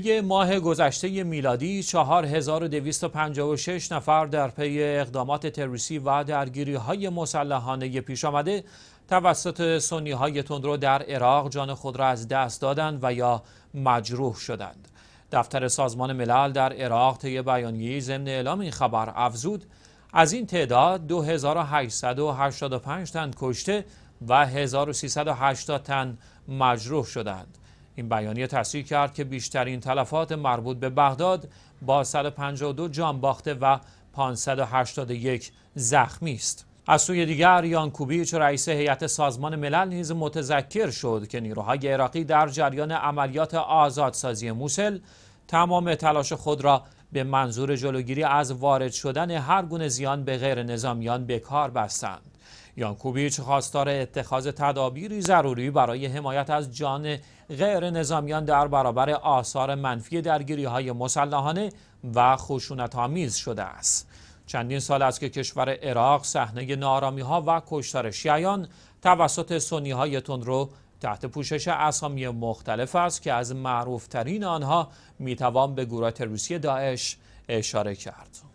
طی ماه گذشته میلادی 4256 نفر در پی اقدامات تروریستی و درگیری های مسلحانه پیش آمده توسط سنی های تندرو در عراق جان خود را از دست دادند و یا مجروح شدند. دفتر سازمان ملل در عراق طی بیانیه ضمن اعلام این خبر افزود از این تعداد 2885 تن کشته و 1380 تن مجروح شدند. این بیانیه تصریح کرد که بیشترین تلفات مربوط به بغداد با 152 جان باخته و 581 زخمی است. از سوی دیگر یان کوبیچ رئیس هیئت سازمان ملل نیز متذکر شد که نیروهای عراقی در جریان عملیات آزادسازی موسل تمام تلاش خود را به منظور جلوگیری از وارد شدن هر گونه زیان به غیر نظامیان به کار بستند. یانکوبیچ خواستار اتخاذ تدابیری ضروری برای حمایت از جان غیر نظامیان در برابر آثار منفی درگیری های مسلحانه و خشونت آمیز شده است. چندین سال است که کشور عراق صحنه نارامی ها و کشتار شیعان توسط سنی های تندرو تحت پوشش اسامی مختلف است که از معروفترین آنها میتوان به گروه تروریستی داعش اشاره کرد.